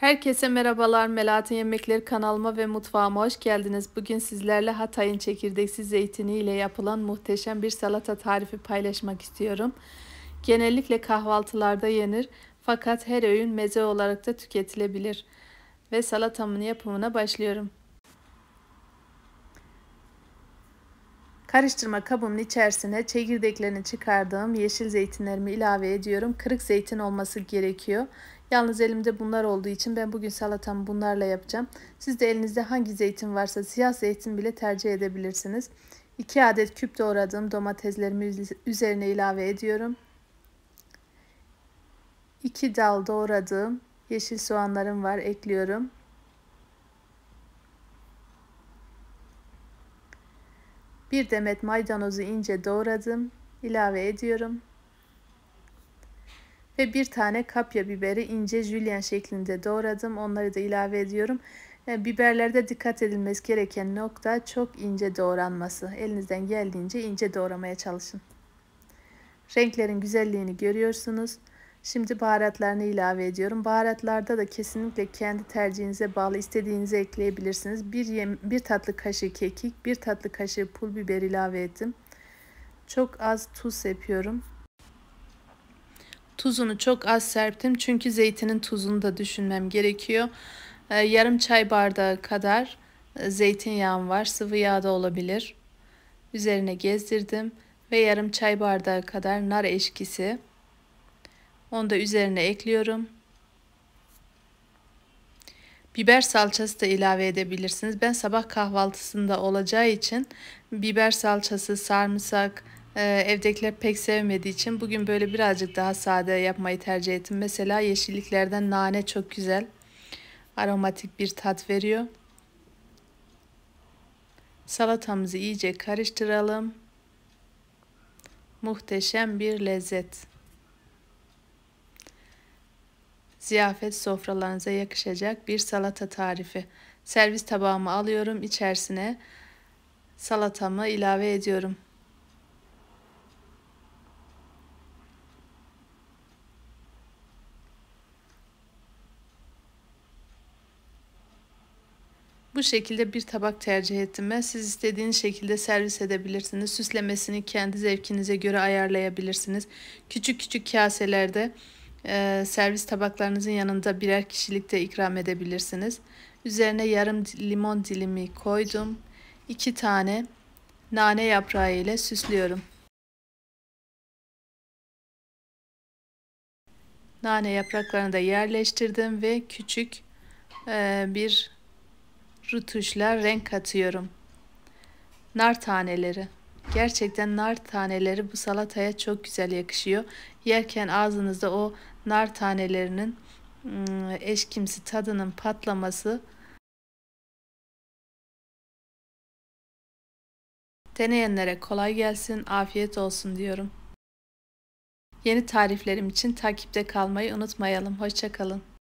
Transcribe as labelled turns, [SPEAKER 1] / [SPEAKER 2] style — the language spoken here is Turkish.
[SPEAKER 1] Herkese merhabalar. Melahat'ın Yemekleri kanalıma ve mutfağıma hoş geldiniz. Bugün sizlerle Hatay'ın çekirdeksiz zeytini ile yapılan muhteşem bir salata tarifi paylaşmak istiyorum. Genellikle kahvaltılarda yenir fakat her öğün meze olarak da tüketilebilir. Ve salatamın yapımına başlıyorum. Karıştırma kabımın içerisine çekirdeklerini çıkardığım yeşil zeytinlerimi ilave ediyorum. Kırık zeytin olması gerekiyor. Yalnız elimde bunlar olduğu için ben bugün salatamı bunlarla yapacağım. Siz de elinizde hangi zeytin varsa siyah zeytin bile tercih edebilirsiniz. 2 adet küp doğradığım domateslerimi üzerine ilave ediyorum. 2 dal doğradığım yeşil soğanlarım var ekliyorum. Bir demet maydanozu ince doğradım ilave ediyorum ve bir tane kapya biberi ince jülyen şeklinde doğradım. Onları da ilave ediyorum. E, biberlerde dikkat edilmesi gereken nokta çok ince doğranması. Elinizden geldiğince ince doğramaya çalışın. Renklerin güzelliğini görüyorsunuz. Şimdi baharatlarını ilave ediyorum. Baharatlarda da kesinlikle kendi tercihinize bağlı istediğinizi ekleyebilirsiniz. Bir, yem, bir tatlı kaşığı kekik, bir tatlı kaşığı pul biber ilave ettim. Çok az tuz yapıyorum. Tuzunu çok az serptim çünkü zeytinin tuzunu da düşünmem gerekiyor. Ee, yarım çay bardağı kadar e, zeytinyağım var. Sıvı yağ da olabilir. Üzerine gezdirdim ve yarım çay bardağı kadar nar eşkisi. Onu da üzerine ekliyorum. Biber salçası da ilave edebilirsiniz. Ben sabah kahvaltısında olacağı için biber salçası, sarımsak, ee, evdekiler pek sevmediği için bugün böyle birazcık daha sade yapmayı tercih ettim. Mesela yeşilliklerden nane çok güzel. Aromatik bir tat veriyor. Salatamızı iyice karıştıralım. Muhteşem bir lezzet. Ziyafet sofralarınıza yakışacak bir salata tarifi. Servis tabağımı alıyorum. içerisine salatamı ilave ediyorum. Bu şekilde bir tabak tercih ettim ben. Siz istediğiniz şekilde servis edebilirsiniz. Süslemesini kendi zevkinize göre ayarlayabilirsiniz. Küçük küçük kaselerde e, servis tabaklarınızın yanında birer kişilikte ikram edebilirsiniz. Üzerine yarım limon dilimi koydum. 2 tane nane yaprağı ile süslüyorum. Nane yapraklarını da yerleştirdim ve küçük e, bir rütuşla renk katıyorum. Nar taneleri. Gerçekten nar taneleri bu salataya çok güzel yakışıyor. Yerken ağzınızda o nar tanelerinin ıı, eşkimsi tadının patlaması Deneyenlere kolay gelsin, afiyet olsun diyorum. Yeni tariflerim için takipte kalmayı unutmayalım. Hoşçakalın.